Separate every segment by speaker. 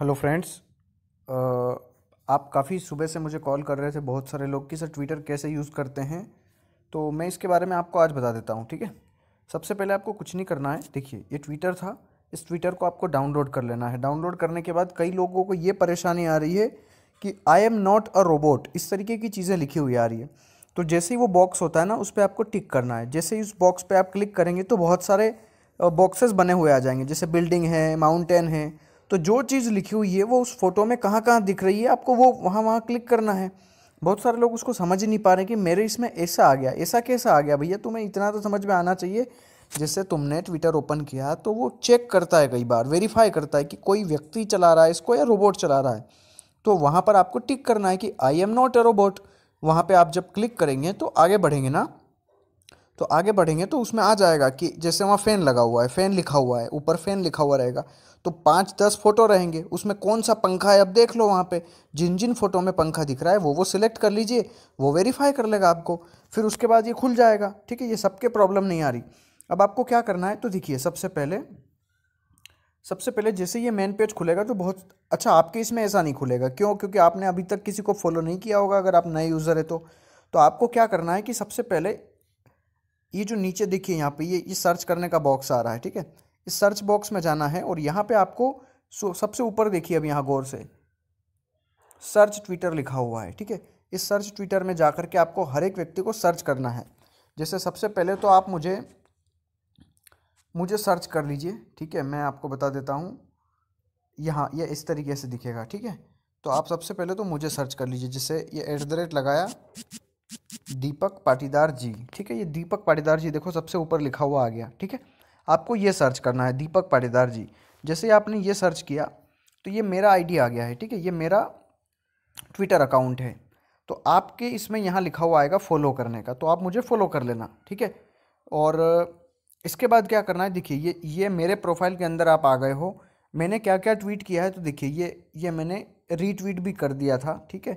Speaker 1: hello friends आप काफ़ी सुबह से मुझे कॉल कर रहे थे बहुत सारे लोग कि सर ट्विटर कैसे यूज़ करते हैं तो मैं इसके बारे में आपको आज बता देता हूँ ठीक है सबसे पहले आपको कुछ नहीं करना है देखिए ये ट्विटर था इस ट्विटर को आपको डाउनलोड कर लेना है डाउनलोड करने के बाद कई लोगों को ये परेशानी आ रही है कि I am not a robot इस तरीके की चीज़ें लिखी हुई आ रही है तो जैसे ही वो बॉक्स होता है ना उस पर आपको टिक करना है जैसे ही उस बॉक्स पर आप क्लिक करेंगे तो बहुत सारे बॉक्सेस बने हुए आ जाएंगे जैसे बिल्डिंग है माउंटेन है तो जो चीज़ लिखी हुई है वो उस फोटो में कहाँ कहाँ दिख रही है आपको वो वहाँ वहाँ क्लिक करना है बहुत सारे लोग उसको समझ ही नहीं पा रहे कि मेरे इसमें ऐसा आ गया ऐसा कैसा आ गया भैया तुम्हें इतना तो समझ में आना चाहिए जैसे तुमने ट्विटर ओपन किया तो वो चेक करता है कई बार वेरीफाई करता है कि कोई व्यक्ति चला रहा है इसको या रोबोट चला रहा है तो वहाँ पर आपको टिक करना है कि I am not a robot वहाँ पर आप जब क्लिक करेंगे तो आगे बढ़ेंगे ना तो आगे बढ़ेंगे तो उसमें आ जाएगा कि जैसे वहाँ फ़ैन लगा हुआ है फ़ैन लिखा हुआ है ऊपर फ़ैन लिखा हुआ रहेगा तो पाँच दस फोटो रहेंगे उसमें कौन सा पंखा है अब देख लो वहाँ पे जिन जिन फोटो में पंखा दिख रहा है वो वो सिलेक्ट कर लीजिए वो वेरीफाई कर लेगा आपको फिर उसके बाद ये खुल जाएगा ठीक है ये सबके प्रॉब्लम नहीं आ रही अब आपको क्या करना है तो देखिए सबसे पहले सबसे पहले जैसे ये मेन पेज खुलेगा तो बहुत अच्छा आपके इसमें ऐसा नहीं खुलेगा क्यों क्योंकि आपने अभी तक किसी को फॉलो नहीं किया होगा अगर आप नए यूज़र हैं तो तो आपको क्या करना है कि सबसे पहले ये जो नीचे देखिए यहाँ पे ये ये सर्च करने का बॉक्स आ रहा है ठीक है इस सर्च बॉक्स में जाना है और यहाँ पे आपको सबसे ऊपर देखिए अब यहाँ गौर से सर्च ट्विटर लिखा हुआ है ठीक है इस सर्च ट्विटर में जा के आपको हर एक व्यक्ति को सर्च करना है जैसे सबसे पहले तो आप मुझे मुझे सर्च कर लीजिए ठीक है मैं आपको बता देता हूँ यहाँ यह इस तरीके से दिखेगा ठीक है तो आप सबसे पहले तो मुझे सर्च कर लीजिए जिससे ये एट द रेट लगाया दीपक पाटीदार जी ठीक है ये दीपक पाटीदार जी देखो सबसे ऊपर लिखा हुआ आ गया ठीक है आपको ये सर्च करना है दीपक पाटीदार जी जैसे आपने ये सर्च किया तो ये मेरा आईडी आ गया है ठीक है ये मेरा ट्विटर अकाउंट है तो आपके इसमें यहाँ लिखा हुआ आएगा फॉलो करने का तो आप मुझे फॉलो कर लेना ठीक है और इसके बाद क्या करना है देखिए ये ये मेरे प्रोफाइल के अंदर आप आ गए हो मैंने क्या क्या ट्वीट किया है तो देखिए ये ये मैंने रीट्वीट भी कर दिया था ठीक है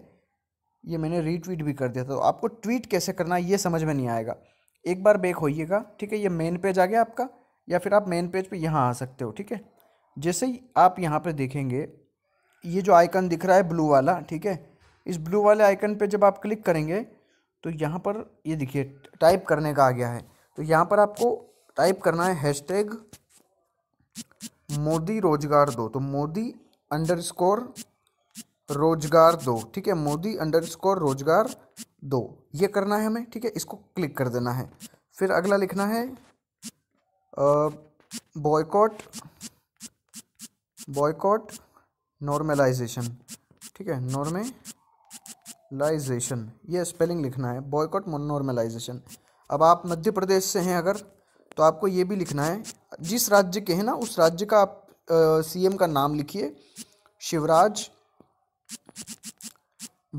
Speaker 1: ये मैंने रीट्वीट भी कर दिया था तो आपको ट्वीट कैसे करना है ये समझ में नहीं आएगा एक बार बेक होइएगा ठीक है ये मेन पेज आ गया आपका या फिर आप मेन पेज पे यहाँ आ सकते हो ठीक है जैसे ही आप यहाँ पे देखेंगे ये जो आइकन दिख रहा है ब्लू वाला ठीक है इस ब्लू वाले आइकन पर जब आप क्लिक करेंगे तो यहाँ पर ये देखिए टाइप करने का आ गया है तो यहाँ पर आपको टाइप करना है हैश टैग मोदी रोजगार दो तो मोदी अंडर स्कोर रोजगार दो ठीक है मोदी अंडर स्कोर रोजगार दो ये करना है हमें ठीक है इसको क्लिक कर देना है फिर अगला लिखना है बॉयकॉट बॉयकॉट नॉर्मलाइजेशन ठीक है नॉर्मेलाइजेशन ये स्पेलिंग लिखना है बॉयकॉट नॉर्मलाइजेशन अब आप मध्य प्रदेश से हैं अगर तो आपको ये भी लिखना है जिस राज्य के हैं ना उस राज्य का आप सी का नाम लिखिए शिवराज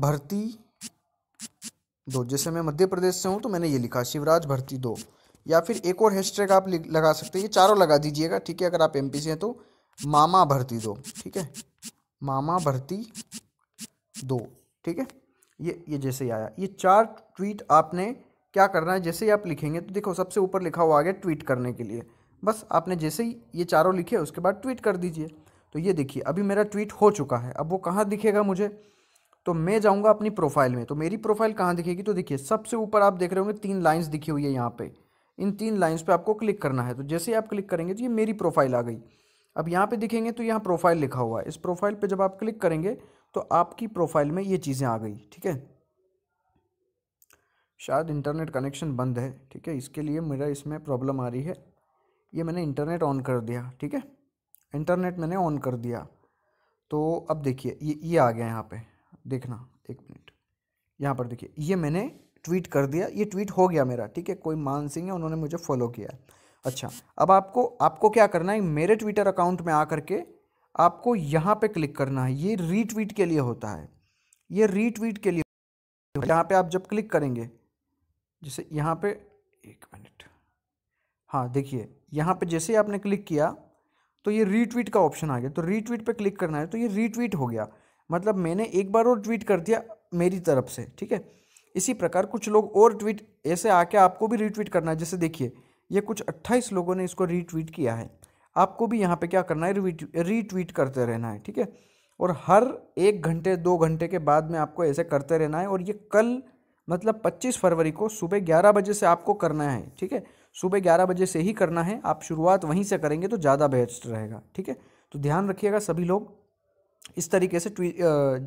Speaker 1: भर्ती दो जैसे मैं मध्य प्रदेश से हूं तो मैंने ये लिखा शिवराज भर्ती दो या फिर एक और हैशटैग आप लगा सकते हैं ये चारों लगा दीजिएगा ठीक है अगर आप एम से हैं तो मामा भर्ती दो ठीक है मामा भर्ती दो ठीक है ये ये जैसे ही आया ये चार ट्वीट आपने क्या करना है जैसे ही आप लिखेंगे तो देखो सबसे ऊपर लिखा हुआ आ गया ट्वीट करने के लिए बस आपने जैसे ही ये चारों लिखे उसके बाद ट्वीट कर दीजिए तो ये देखिए अभी मेरा ट्वीट हो चुका है अब वो कहाँ दिखेगा मुझे तो मैं जाऊँगा अपनी प्रोफाइल में तो मेरी प्रोफाइल कहाँ दिखेगी तो देखिए सबसे ऊपर आप देख रहे होंगे तीन लाइन्स दिखी हुई है यहाँ पर इन तीन लाइन्स पर आपको क्लिक करना है तो जैसे ही आप क्लिक करेंगे तो ये मेरी प्रोफाइल आ गई अब यहाँ पे दिखेंगे तो यहाँ प्रोफाइल लिखा हुआ है इस प्रोफाइल पे जब आप क्लिक करेंगे तो आपकी प्रोफाइल में ये चीज़ें आ गई ठीक है शायद इंटरनेट कनेक्शन बंद है ठीक है इसके लिए मेरा इसमें प्रॉब्लम आ रही है ये मैंने इंटरनेट ऑन कर दिया ठीक है इंटरनेट मैंने ऑन कर दिया तो अब देखिए ये ये आ गया यहाँ पे देखना एक मिनट यहाँ पर देखिए ये मैंने ट्वीट कर दिया ये ट्वीट हो गया मेरा ठीक है कोई मान सिंह है उन्होंने मुझे फॉलो किया है अच्छा अब आपको आपको क्या करना है मेरे ट्विटर अकाउंट में आ करके आपको यहाँ पे क्लिक करना है ये रीट्वीट के लिए होता है ये रीट्वीट के लिए यहाँ पे आप जब क्लिक करेंगे जैसे यहाँ पे एक मिनट हाँ देखिए यहाँ पे जैसे ही आपने क्लिक किया तो ये रीट्वीट का ऑप्शन आ गया तो रीट्वीट पे क्लिक करना है तो ये रीट्वीट हो गया मतलब मैंने एक बार और ट्वीट कर दिया मेरी तरफ से ठीक है इसी प्रकार कुछ लोग और ट्वीट ऐसे आके आपको भी रीट्वीट करना है जैसे देखिए ये कुछ अट्ठाईस लोगों ने इसको रीट्वीट किया है आपको भी यहाँ पे क्या करना है रीट्वीट करते रहना है ठीक है और हर एक घंटे दो घंटे के बाद में आपको ऐसे करते रहना है और ये कल मतलब 25 फरवरी को सुबह 11 बजे से आपको करना है ठीक है सुबह ग्यारह बजे से ही करना है आप शुरुआत वहीं से करेंगे तो ज़्यादा बेस्ट रहेगा ठीक है तो ध्यान रखिएगा सभी लोग इस तरीके से ट्वीट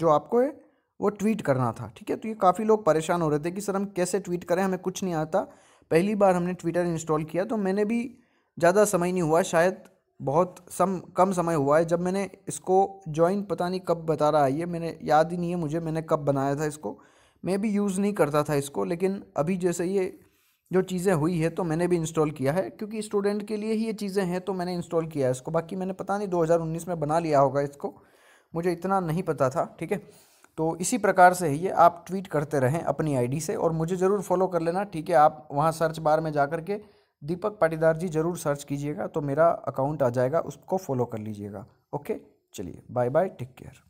Speaker 1: जो आपको है वो ट्वीट करना था ठीक है तो ये काफ़ी लोग परेशान हो रहे थे कि सर हम कैसे ट्वीट करें हमें कुछ नहीं आता पहली बार हमने ट्विटर इंस्टॉल किया तो मैंने भी ज़्यादा समय नहीं हुआ शायद बहुत सम कम समय हुआ है जब मैंने इसको ज्वाइन पता नहीं कब बता रहा है ये मैंने याद ही नहीं है मुझे मैंने कब बनाया था इसको मैं भी यूज़ नहीं करता था इसको लेकिन अभी जैसे ये जो चीज़ें हुई है तो मैंने भी इंस्टॉल किया है क्योंकि स्टूडेंट के लिए ही ये चीज़ें हैं तो मैंने इंस्टॉल किया है इसको बाकी मैंने पता नहीं 2019 में बना लिया होगा इसको मुझे इतना नहीं पता था ठीक है तो इसी प्रकार से ये आप ट्वीट करते रहें अपनी आईडी से और मुझे ज़रूर फॉलो कर लेना ठीक है आप वहाँ सर्च बार में जा के दीपक पाटीदार जी ज़रूर सर्च कीजिएगा तो मेरा अकाउंट आ जाएगा उसको फॉलो कर लीजिएगा ओके चलिए बाय बाय टेक केयर